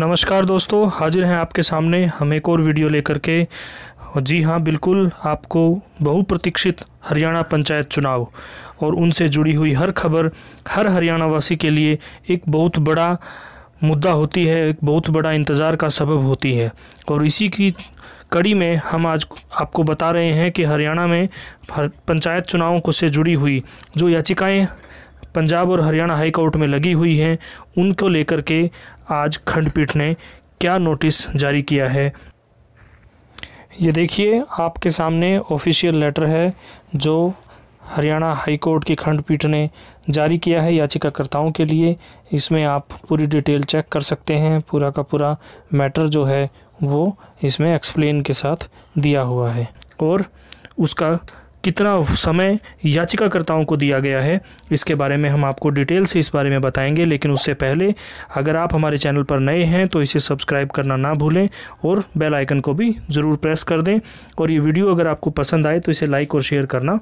नमस्कार दोस्तों हाजिर हैं आपके सामने हम एक और वीडियो लेकर के जी हाँ बिल्कुल आपको बहुप्रतीक्षित हरियाणा पंचायत चुनाव और उनसे जुड़ी हुई हर खबर हर हरियाणावासी के लिए एक बहुत बड़ा मुद्दा होती है एक बहुत बड़ा इंतज़ार का सबब होती है और इसी की कड़ी में हम आज आपको बता रहे हैं कि हरियाणा में पंचायत चुनावों को से जुड़ी हुई जो याचिकाएं पंजाब और हरियाणा हाईकोर्ट में लगी हुई हैं उनको लेकर के आज खंडपीठ ने क्या नोटिस जारी किया है ये देखिए आपके सामने ऑफिशियल लेटर है जो हरियाणा हाई कोर्ट की खंडपीठ ने जारी किया है याचिकाकर्ताओं के लिए इसमें आप पूरी डिटेल चेक कर सकते हैं पूरा का पूरा मैटर जो है वो इसमें एक्सप्लेन के साथ दिया हुआ है और उसका कितना समय याचिकाकर्ताओं को दिया गया है इसके बारे में हम आपको डिटेल से इस बारे में बताएंगे लेकिन उससे पहले अगर आप हमारे चैनल पर नए हैं तो इसे सब्सक्राइब करना ना भूलें और बेल आइकन को भी ज़रूर प्रेस कर दें और ये वीडियो अगर आपको पसंद आए तो इसे लाइक और शेयर करना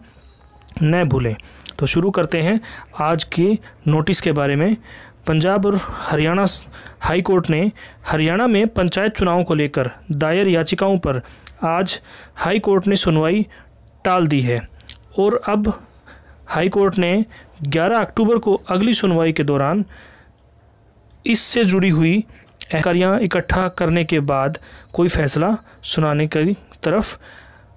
न भूलें तो शुरू करते हैं आज के नोटिस के बारे में पंजाब और हरियाणा हाई कोर्ट ने हरियाणा में पंचायत चुनाव को लेकर दायर याचिकाओं पर आज हाई कोर्ट ने सुनवाई टाल दी है और अब हाई कोर्ट ने 11 अक्टूबर को अगली सुनवाई के दौरान इससे जुड़ी हुई एहकारियाँ इकट्ठा करने के बाद कोई फैसला सुनाने की तरफ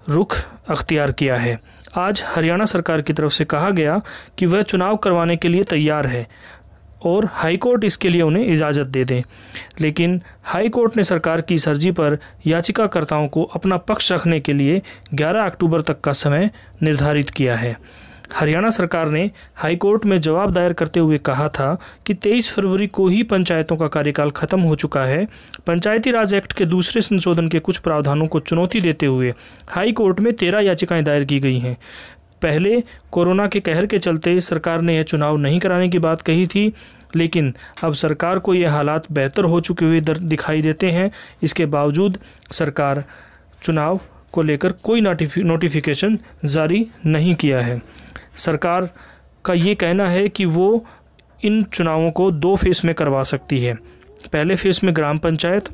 रुख अख्तियार किया है आज हरियाणा सरकार की तरफ से कहा गया कि वह चुनाव करवाने के लिए तैयार है और हाई कोर्ट इसके लिए उन्हें इजाज़त दे दें लेकिन हाई कोर्ट ने सरकार की सर्जी पर याचिकाकर्ताओं को अपना पक्ष रखने के लिए 11 अक्टूबर तक का समय निर्धारित किया है हरियाणा सरकार ने हाईकोर्ट में जवाब दायर करते हुए कहा था कि 23 फरवरी को ही पंचायतों का कार्यकाल खत्म हो चुका है पंचायती राज एक्ट के दूसरे संशोधन के कुछ प्रावधानों को चुनौती देते हुए हाई कोर्ट में तेरह याचिकाएं दायर की गई हैं पहले कोरोना के कहर के चलते सरकार ने यह चुनाव नहीं कराने की बात कही थी लेकिन अब सरकार को ये हालात बेहतर हो चुके हुए दिखाई देते हैं इसके बावजूद सरकार चुनाव को लेकर कोई नोटिफिकेशन जारी नहीं किया है सरकार का ये कहना है कि वो इन चुनावों को दो फेस में करवा सकती है पहले फेस में ग्राम पंचायत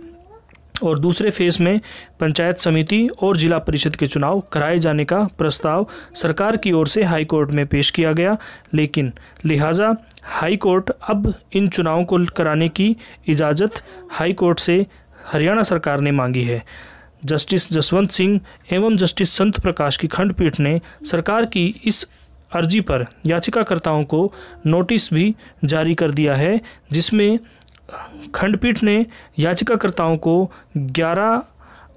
और दूसरे फेज में पंचायत समिति और जिला परिषद के चुनाव कराए जाने का प्रस्ताव सरकार की ओर से हाईकोर्ट में पेश किया गया लेकिन लिहाजा हाईकोर्ट अब इन चुनाव को कराने की इजाज़त हाईकोर्ट से हरियाणा सरकार ने मांगी है जस्टिस जसवंत सिंह एवं जस्टिस संत प्रकाश की खंडपीठ ने सरकार की इस अर्जी पर याचिकाकर्ताओं को नोटिस भी जारी कर दिया है जिसमें खंडपीठ ने याचिकाकर्ताओं को 11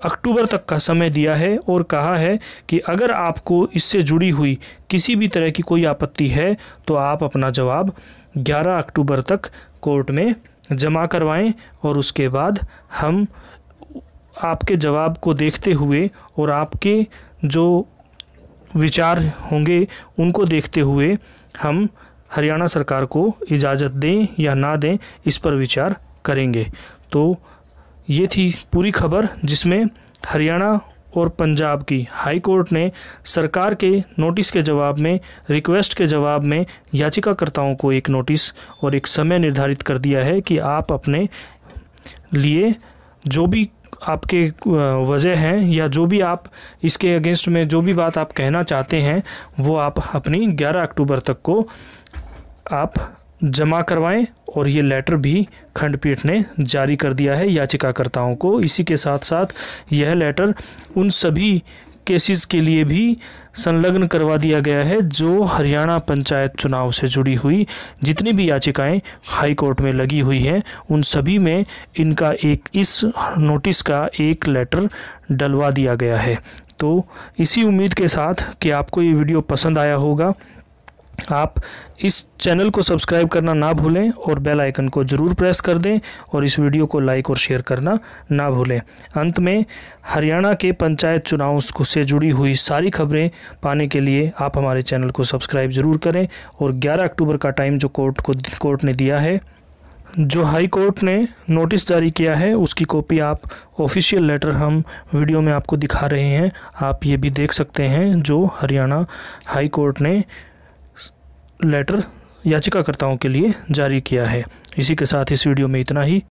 अक्टूबर तक का समय दिया है और कहा है कि अगर आपको इससे जुड़ी हुई किसी भी तरह की कोई आपत्ति है तो आप अपना जवाब 11 अक्टूबर तक कोर्ट में जमा करवाएं और उसके बाद हम आपके जवाब को देखते हुए और आपके जो विचार होंगे उनको देखते हुए हम हरियाणा सरकार को इजाज़त दें या ना दें इस पर विचार करेंगे तो ये थी पूरी खबर जिसमें हरियाणा और पंजाब की हाई कोर्ट ने सरकार के नोटिस के जवाब में रिक्वेस्ट के जवाब में याचिकाकर्ताओं को एक नोटिस और एक समय निर्धारित कर दिया है कि आप अपने लिए जो भी आपके वजह हैं या जो भी आप इसके अगेंस्ट में जो भी बात आप कहना चाहते हैं वो आप अपनी 11 अक्टूबर तक को आप जमा करवाएं और ये लेटर भी खंडपीठ ने जारी कर दिया है याचिकाकर्ताओं को इसी के साथ साथ यह लेटर उन सभी केसेस के लिए भी संलग्न करवा दिया गया है जो हरियाणा पंचायत चुनाव से जुड़ी हुई जितनी भी याचिकाएं हाई कोर्ट में लगी हुई हैं उन सभी में इनका एक इस नोटिस का एक लेटर डलवा दिया गया है तो इसी उम्मीद के साथ कि आपको ये वीडियो पसंद आया होगा आप इस चैनल को सब्सक्राइब करना ना भूलें और बेल आइकन को ज़रूर प्रेस कर दें और इस वीडियो को लाइक और शेयर करना ना भूलें अंत में हरियाणा के पंचायत चुनाव से जुड़ी हुई सारी खबरें पाने के लिए आप हमारे चैनल को सब्सक्राइब ज़रूर करें और 11 अक्टूबर का टाइम जो कोर्ट को कोर्ट ने दिया है जो हाई कोर्ट ने नोटिस जारी किया है उसकी कॉपी आप ऑफिशियल लेटर हम वीडियो में आपको दिखा रहे हैं आप ये भी देख सकते हैं जो हरियाणा हाई कोर्ट ने लेटर याचिकाकर्ताओं के लिए जारी किया है इसी के साथ इस वीडियो में इतना ही